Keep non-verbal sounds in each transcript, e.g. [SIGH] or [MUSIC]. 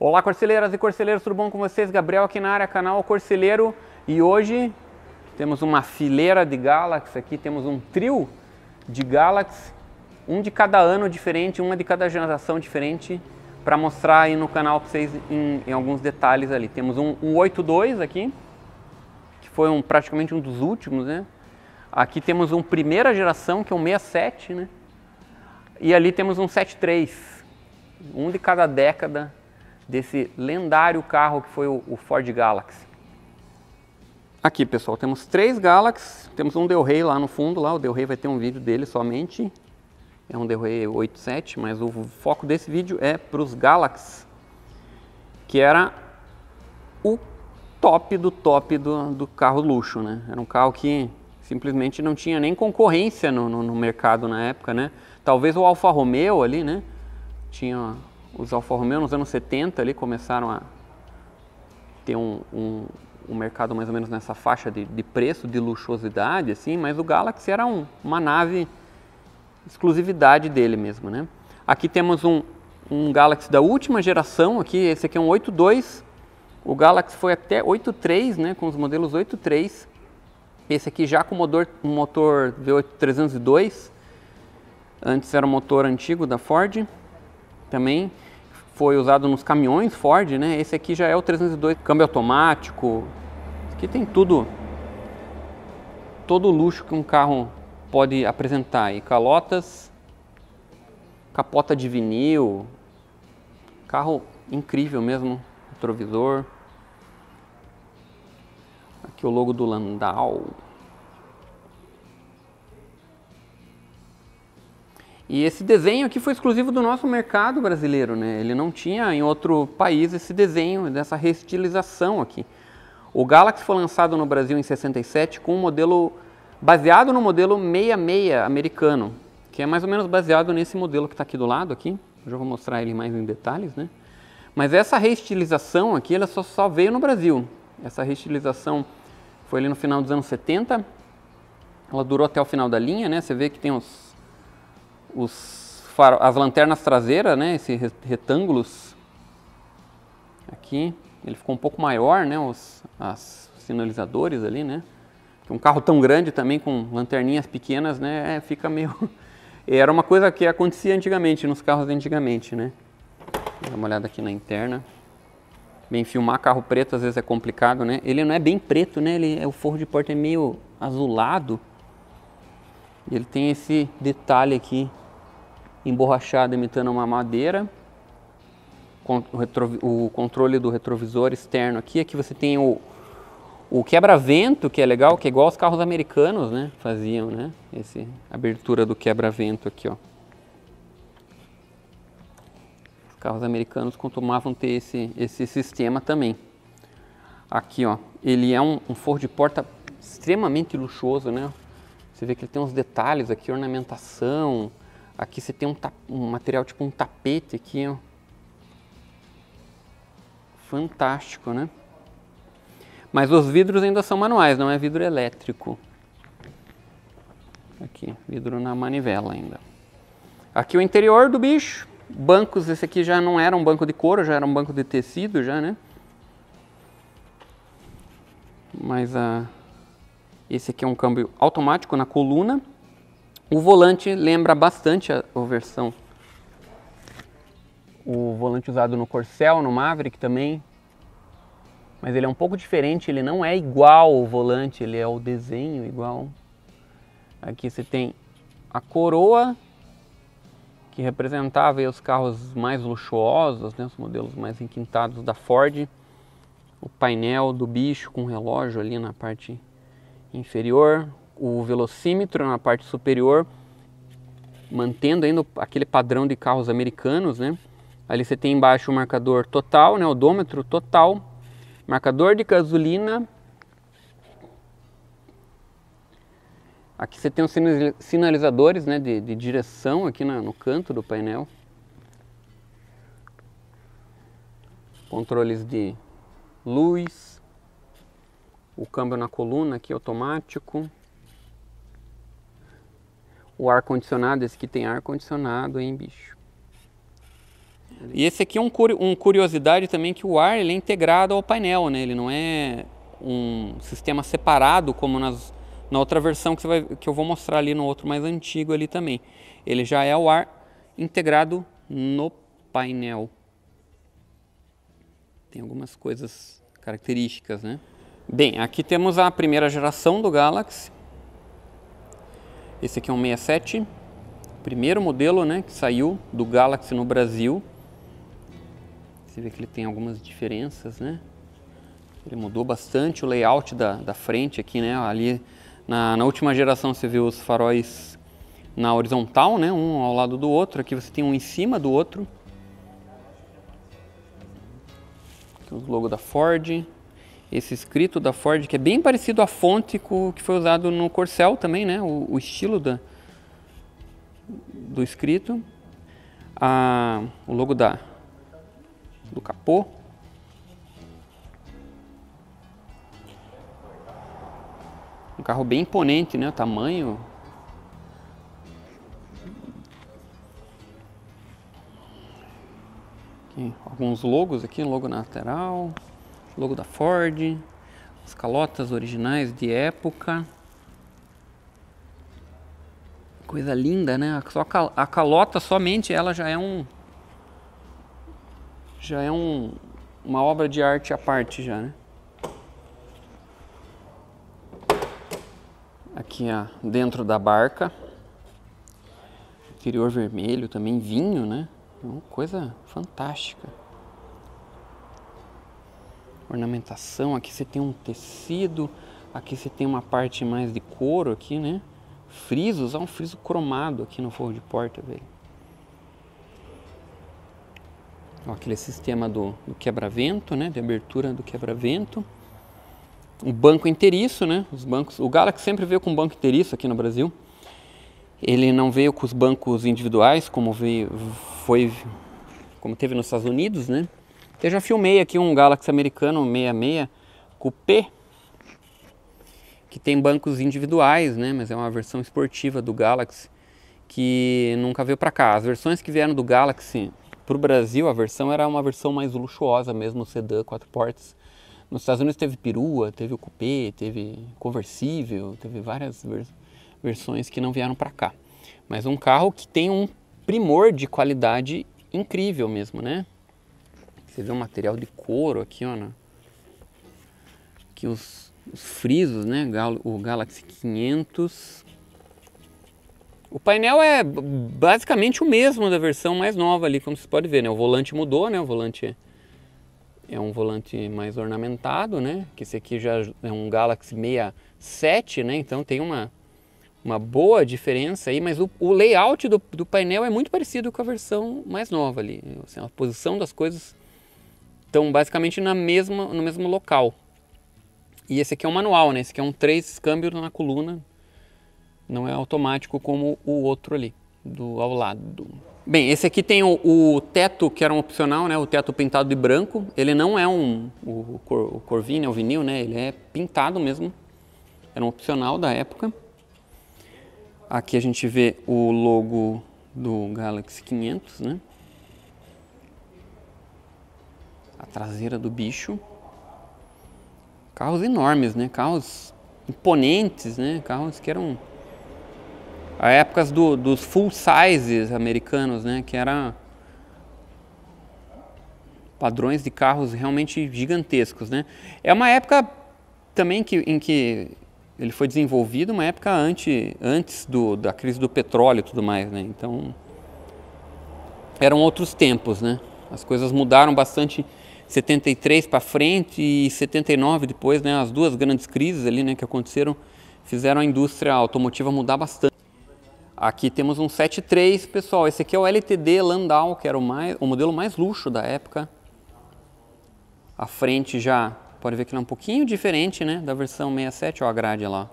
Olá, corceleiras e corceleiros, tudo bom com vocês? Gabriel aqui na área, canal Corceleiro. E hoje temos uma fileira de Galaxy aqui, temos um trio de Galaxy, um de cada ano diferente, uma de cada geração diferente, para mostrar aí no canal para vocês em, em, alguns detalhes ali. Temos um, um 82 aqui, que foi um, praticamente um dos últimos, né? Aqui temos um primeira geração, que é um 67, né? E ali temos um 73, um de cada década desse lendário carro que foi o, Ford Galaxy. Aqui, pessoal, temos três Galaxy, temos um Del Rey lá no fundo, lá o Del Rey vai ter um vídeo dele somente, é um Del Rey 87, mas o foco desse vídeo é para os Galaxy, que era o top do top do, do carro luxo, né? Era um carro que simplesmente não tinha nem concorrência no, no, no mercado na época, né? Talvez o Alfa Romeo ali, né? Tinha os Alfa Romeo nos anos 70 ali começaram a ter um, um, um mercado mais ou menos nessa faixa de, de, preço, de luxuosidade, assim, mas o Galaxy era um, uma nave exclusividade dele mesmo, né? Aqui temos um, um Galaxy da última geração, aqui, esse aqui é um 8.2, o Galaxy foi até 8.3, né, com os modelos 8.3, esse aqui já com motor, um motor V8 302, antes era o motor antigo da Ford, também foi usado nos caminhões Ford, né? Esse aqui já é o 302, câmbio automático. Aqui tem tudo, todo o luxo que um carro pode apresentar. E calotas, capota de vinil, carro incrível mesmo, retrovisor. Aqui o logo do Landau. E esse desenho aqui foi exclusivo do nosso mercado brasileiro, né? Ele não tinha em outro país esse desenho, dessa restilização aqui. O Galaxy foi lançado no Brasil em 67 com um modelo baseado no modelo 66 americano, que é mais ou menos baseado nesse modelo que está aqui do lado aqui. Eu já vou mostrar ele mais em detalhes, né? Mas essa restilização aqui, ela só, só veio no Brasil. Essa restilização foi ali no final dos anos 70. Ela durou até o final da linha, né? Você vê que tem uns os faro, as lanternas traseiras, né, esses retângulos aqui, ele ficou um pouco maior, né, os as sinalizadores ali, né, um carro tão grande também com lanterninhas pequenas, né, é, fica meio... [LAUGHS] Era uma coisa que acontecia antigamente, nos carros antigamente, né. Dá uma olhada aqui na interna. Bem, filmar carro preto às vezes é complicado, né? Ele não é bem preto, né? Ele, é, o forro de porta é meio azulado ele tem esse detalhe aqui emborrachado imitando uma madeira. O controle do retrovisor externo aqui, aqui é você tem o, o quebra-vento, que é legal, que é igual os carros americanos, né? Faziam, né? Esse abertura do quebra-vento aqui, ó. Os carros americanos costumavam ter esse, esse sistema também. Aqui, ó. Ele é um, um forro de porta extremamente luxuoso, né? Você vê que ele tem uns detalhes aqui, ornamentação. Aqui você tem um, um material tipo um tapete aqui, ó. Fantástico, né? Mas os vidros ainda são manuais, não é vidro elétrico. Aqui, vidro na manivela ainda. Aqui o interior do bicho. Bancos, esse aqui já não era um banco de couro, já era um banco de tecido, já, né? Mas a, esse aqui é um câmbio automático na coluna. O volante lembra bastante a, versão. O volante usado no Corcel, no Maverick também. Mas ele é um pouco diferente, ele não é igual o volante, ele é o desenho igual. Aqui você tem a coroa, que representava os carros mais luxuosos, né, os modelos mais requintados da Ford. O painel do bicho com relógio ali na parte inferior, o velocímetro na parte superior, mantendo ainda aquele padrão de carros americanos, né? Ali você tem embaixo o marcador total, né, odômetro total, marcador de gasolina. Aqui você tem os sinalizadores né, de, de direção aqui no canto do painel. Controles de luz, o câmbio na coluna aqui automático. O ar condicionado, esse aqui tem ar condicionado, hein, bicho. E esse aqui é um, um curiosidade também que o ar ele é integrado ao painel, né? Ele não é um sistema separado como nas, na outra versão que, vai, que eu vou mostrar ali no outro mais antigo ali também. Ele já é o ar integrado no painel. Tem algumas coisas características, né? Bem, aqui temos a primeira geração do Galaxy. Esse aqui é um 67, primeiro modelo né, que saiu do Galaxy no Brasil. Você vê que ele tem algumas diferenças, né? Ele mudou bastante o layout da, da frente aqui, né? Ali na, na última geração você viu os faróis na horizontal, né? Um ao lado do outro. Aqui você tem um em cima do outro. Aqui o logo da Ford esse escrito da Ford, que é bem parecido à fonte que foi usado no Corcel também, né? O, o estilo da, do escrito. A, o logo da, do capô. Um carro bem imponente, né? O tamanho. alguns logos aqui, logo na lateral logo da Ford, as calotas originais de época. Coisa linda, né? Só a calota somente ela já é um já é um, uma obra de arte à parte já, né? Aqui ó, dentro da barca, interior vermelho, também vinho, né? É uma coisa fantástica ornamentação, aqui você tem um tecido, aqui você tem uma parte mais de couro aqui, né? Frisos, há um friso cromado aqui no forro de porta, velho. Ó, aquele sistema do, do quebra-vento, né? De abertura do quebra-vento. O banco inteiriço, né? Os bancos, o Galaxy sempre veio com banco inteiriço aqui no Brasil. Ele não veio com os bancos individuais como veio, foi como teve nos Estados Unidos, né? Eu já filmei aqui um Galaxy americano 66 Coupé, que tem bancos individuais, né? Mas é uma versão esportiva do Galaxy que nunca veio para cá. As versões que vieram do Galaxy para o Brasil, a versão era uma versão mais luxuosa mesmo, sedã, quatro portas. Nos Estados Unidos teve perua, teve o coupé, teve conversível, teve várias vers versões que não vieram para cá. Mas um carro que tem um primor de qualidade incrível mesmo, né? Você vê um material de couro aqui, ó, né? que os, os frisos, né, o Galaxy 500. O painel é basicamente o mesmo da versão mais nova ali, como vocês podem ver, né? O volante mudou, né? O volante é um volante mais ornamentado, né? Que esse aqui já é um Galaxy 67, né? Então tem uma uma boa diferença aí, mas o, o layout do, do, painel é muito parecido com a versão mais nova ali. Assim, a posição das coisas então, basicamente na mesma, no mesmo local. E esse aqui é um manual, né? Esse aqui é um três câmbio na coluna. Não é automático como o outro ali, do ao lado. Bem, esse aqui tem o, o teto, que era um opcional, né? O teto pintado de branco. Ele não é um... O, cor, o é o vinil, né? Ele é pintado mesmo. Era um opcional da época. Aqui a gente vê o logo do Galaxy 500, né? a traseira do bicho. Carros enormes, né? Carros imponentes, né? Carros que eram a épocas do, dos full sizes americanos, né? Que era padrões de carros realmente gigantescos, né? É uma época também que, em que ele foi desenvolvido, uma época ante, antes do, da crise do petróleo e tudo mais, né? Então eram outros tempos, né? As coisas mudaram bastante 73 para frente e 79 depois, né, as duas grandes crises ali, né, que aconteceram, fizeram a indústria automotiva mudar bastante. Aqui temos um 73, pessoal, esse aqui é o LTD Landau, que era o, mais, o modelo mais luxo da época. A frente já, pode ver que é um pouquinho diferente, né, da versão 67, ó, a grade lá.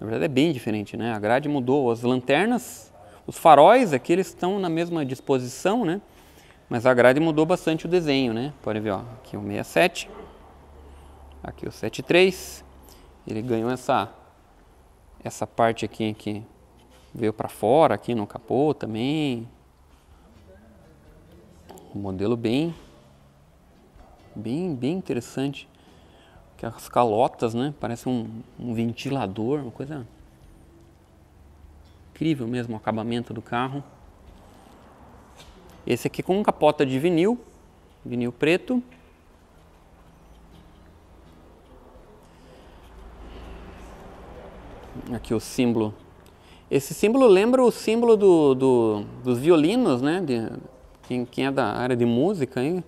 Na verdade é bem diferente, né, a grade mudou, as lanternas, os faróis aqui, eles estão na mesma disposição, né, mas a grade mudou bastante o desenho, né? Pode ver, ó, aqui o 67, aqui o 73. Ele ganhou essa essa parte aqui que veio para fora aqui no capô também. Um modelo bem bem bem interessante. Que as calotas, né? Parece um, um ventilador, uma coisa incrível mesmo o acabamento do carro. Esse aqui com capota de vinil, vinil preto. Aqui o símbolo. Esse símbolo lembra o símbolo do, do dos violinos, né? De, quem, quem, é da área de música, hein?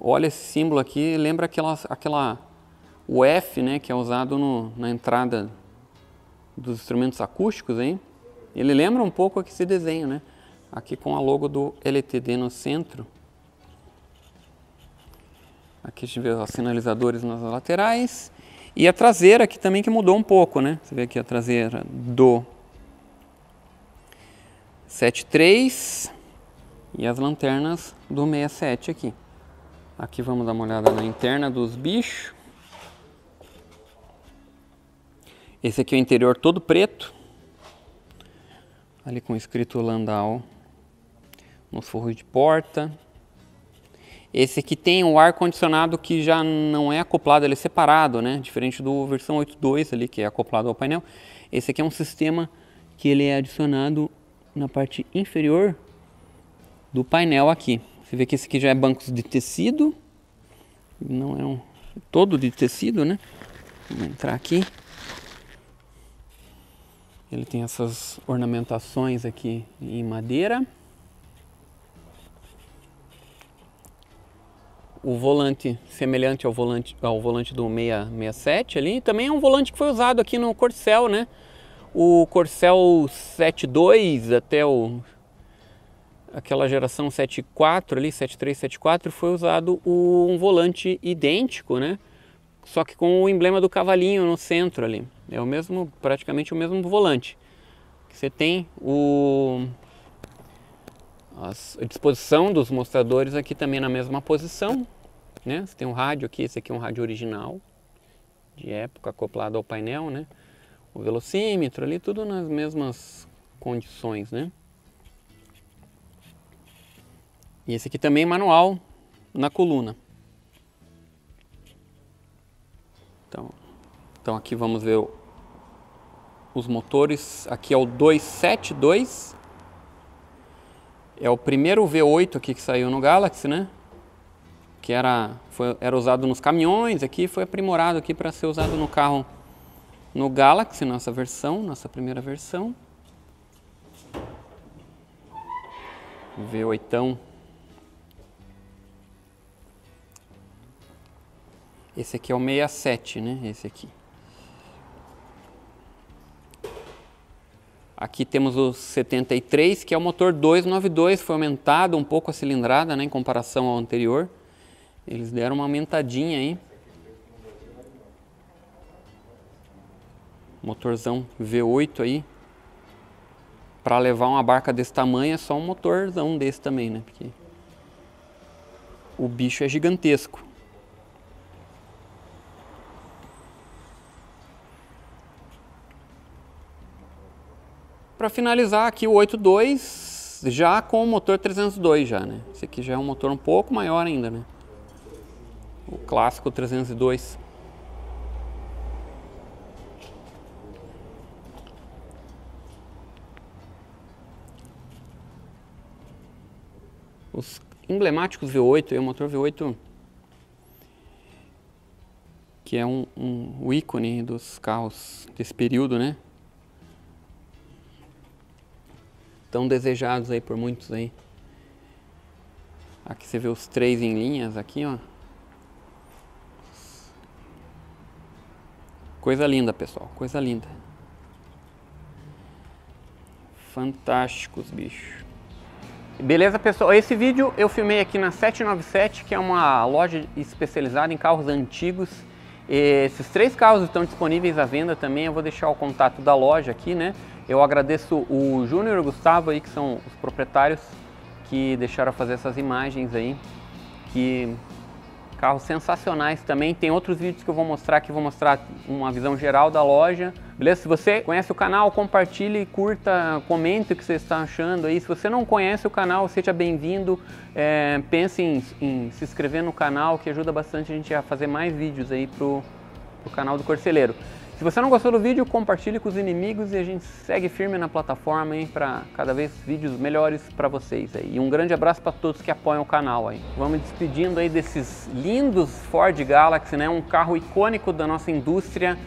olha esse símbolo aqui, lembra aquela, aquela o F, né? Que é usado no, na entrada dos instrumentos acústicos, hein? Ele lembra um pouco aqui esse desenho, né? aqui com a logo do LTD no centro. Aqui a gente vê os sinalizadores nas laterais. E a traseira aqui também que mudou um pouco, né? Você vê aqui a traseira do 73 e as lanternas do 67 aqui. Aqui vamos dar uma olhada na interna dos bichos. Esse aqui é o interior todo preto. Ali com escrito Landau nos forros de porta. Esse aqui tem o ar condicionado que já não é acoplado, ele é separado, né? Diferente do versão 8.2 ali que é acoplado ao painel. Esse aqui é um sistema que ele é adicionado na parte inferior do painel aqui. Você vê que esse aqui já é bancos de tecido, não é um é todo de tecido, né? Vamos entrar aqui. Ele tem essas ornamentações aqui em madeira. o volante semelhante ao volante, ao volante do 667 ali. Também é um volante que foi usado aqui no Corcel, né? O Corcel 72 até o aquela geração 74 ali, 73, 74 foi usado o, um volante idêntico, né? Só que com o emblema do cavalinho no centro ali. É o mesmo, praticamente o mesmo volante. Você tem o a disposição dos mostradores aqui também na mesma posição. Né? Você tem um rádio aqui, esse aqui é um rádio original, de época, acoplado ao painel, né? O velocímetro ali, tudo nas mesmas condições, né? E esse aqui também é manual na coluna. Então, então aqui vamos ver o, os motores. Aqui é o 272 é o primeiro V8 aqui que saiu no Galaxy, né? Que era, foi, era usado nos caminhões aqui, foi aprimorado aqui para ser usado no carro no Galaxy, nossa versão, nossa primeira versão. V8. Esse aqui é o 67, né? Esse aqui. Aqui temos o 73, que é o motor 292, foi aumentado um pouco a cilindrada né, em comparação ao anterior. Eles deram uma aumentadinha aí. Motorzão V8 aí. Para levar uma barca desse tamanho é só um motorzão desse também, né? Porque o bicho é gigantesco. para finalizar aqui o 82 já com o motor 302 já, né? Esse aqui já é um motor um pouco maior ainda, né? O clássico 302. Os emblemáticos V8 e o motor V8 que é um, um, o ícone dos carros desse período, né? tão desejados aí por muitos aí. Aqui você vê os três em linhas aqui, ó. Coisa linda, pessoal, coisa linda. Fantásticos, bicho. Beleza, pessoal? Esse vídeo eu filmei aqui na 797, que é uma loja especializada em carros antigos. E esses três carros estão disponíveis à venda também. Eu vou deixar o contato da loja aqui, né? Eu agradeço o Júnior e o Gustavo aí, que são os proprietários que deixaram fazer essas imagens aí, que carros sensacionais também. Tem outros vídeos que eu vou mostrar que vou mostrar uma visão geral da loja. Beleza? Se você conhece o canal, compartilhe, curta, comente o que você está achando aí. Se você não conhece o canal, seja bem-vindo. É, pense em, em, se inscrever no canal, que ajuda bastante a gente a fazer mais vídeos aí pro, pro canal do Corceleiro. Se você não gostou do vídeo, compartilhe com os inimigos e a gente segue firme na plataforma para cada vez vídeos melhores para vocês. Aí. E um grande abraço para todos que apoiam o canal. Aí. Vamos despedindo aí desses lindos Ford Galaxy, né, um carro icônico da nossa indústria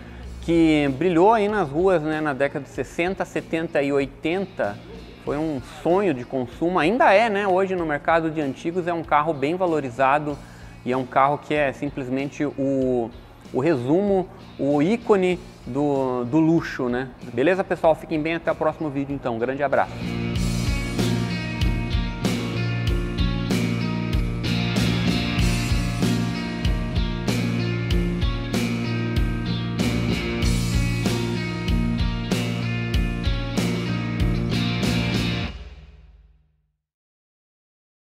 que brilhou aí nas ruas né, na década de 60, 70 e 80 foi um sonho de consumo, ainda é, né? Hoje no mercado de antigos é um carro bem valorizado e é um carro que é simplesmente o o resumo, o ícone do, do luxo, né? Beleza, pessoal? Fiquem bem, até o próximo vídeo então. Um grande abraço.